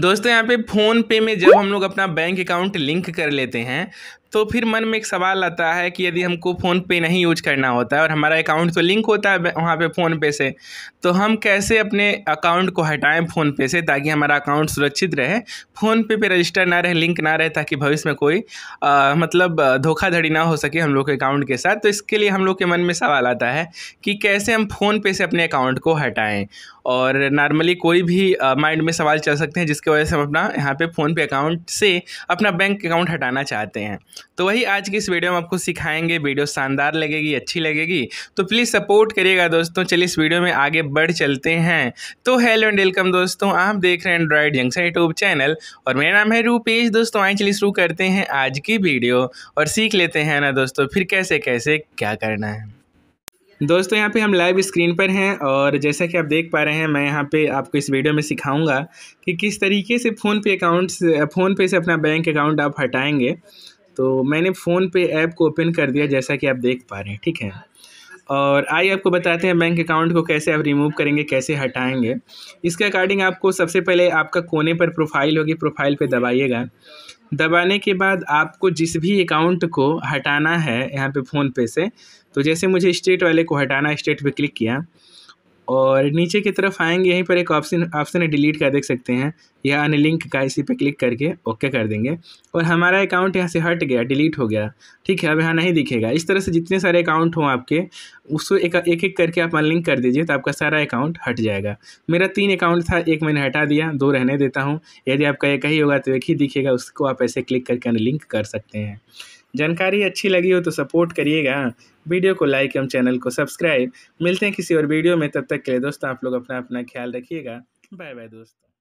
दोस्तों यहाँ पे फ़ोन पे में जब हम लोग अपना बैंक अकाउंट लिंक कर लेते हैं तो फिर मन में एक सवाल आता है कि यदि हमको फ़ोन पे नहीं यूज करना होता है और हमारा अकाउंट तो लिंक होता है वहाँ पे फ़ोन पे से तो हम कैसे अपने अकाउंट को हटाएं फ़ोन पे से ताकि हमारा अकाउंट सुरक्षित रहे फ़ोन पे पे रजिस्टर ना रहे लिंक ना रहे ताकि भविष्य में कोई आ, मतलब धोखाधड़ी ना हो सके हम लोग के अकाउंट के साथ तो इसके लिए हम लोग के मन में सवाल आता है कि कैसे हम फ़ोन पे से अपने अकाउंट को हटाएँ और नॉर्मली कोई भी माइंड में सवाल चल सकते हैं जिसकी वजह से हम अपना यहाँ पे फ़ोन पे अकाउंट से अपना बैंक अकाउंट हटाना चाहते हैं तो वही आज की इस वीडियो में आपको सिखाएंगे वीडियो शानदार लगेगी अच्छी लगेगी तो प्लीज़ सपोर्ट करिएगा दोस्तों चलिए इस वीडियो में आगे बढ़ चलते हैं तो हेलो एंड वेलकम दोस्तों आप देख रहे हैं एंड्रॉयड जंक्सन यूट्यूब चैनल और मेरा नाम है रूपेश दोस्तों आए चलिए शुरू करते हैं आज की वीडियो और सीख लेते हैं ना दोस्तों फिर कैसे कैसे क्या करना है दोस्तों यहाँ पे हम लाइव स्क्रीन पर हैं और जैसा कि आप देख पा रहे हैं मैं यहाँ पे आपको इस वीडियो में सिखाऊंगा कि किस तरीके से फ़ोन पे अकाउंट फ़ोन पे से अपना बैंक अकाउंट आप हटाएंगे तो मैंने फ़ोन पे ऐप को ओपन कर दिया जैसा कि आप देख पा रहे हैं ठीक है और आइए आपको बताते हैं बैंक अकाउंट को कैसे आप रिमूव करेंगे कैसे हटाएंगे इसके अकॉर्डिंग आपको सबसे पहले आपका कोने पर प्रोफाइल होगी प्रोफाइल पे दबाइएगा दबाने के बाद आपको जिस भी अकाउंट को हटाना है यहाँ पे फ़ोन पे से तो जैसे मुझे स्टेट वाले को हटाना स्टेट पे क्लिक किया और नीचे की तरफ आएंगे यहीं पर एक ऑप्शन ऑप्शन है डिलीट का देख सकते हैं या अनलिंक का इसी पे क्लिक करके ओके कर देंगे और हमारा अकाउंट यहाँ से हट गया डिलीट हो गया ठीक है अब यहाँ नहीं दिखेगा इस तरह से जितने सारे अकाउंट हों आपके उसको एक एक एक करके आप अनलिंक कर दीजिए तो आपका सारा अकाउंट हट जाएगा मेरा तीन अकाउंट था एक मैंने हटा दिया दो रहने देता हूँ यदि आपका एक ही होगा तो एक ही दिखेगा उसको आप ऐसे क्लिक करके अनलिंक कर सकते हैं जानकारी अच्छी लगी हो तो सपोर्ट करिएगा वीडियो को लाइक एवं चैनल को सब्सक्राइब मिलते हैं किसी और वीडियो में तब तक के लिए दोस्तों आप लोग अपना अपना ख्याल रखिएगा बाय बाय दोस्तों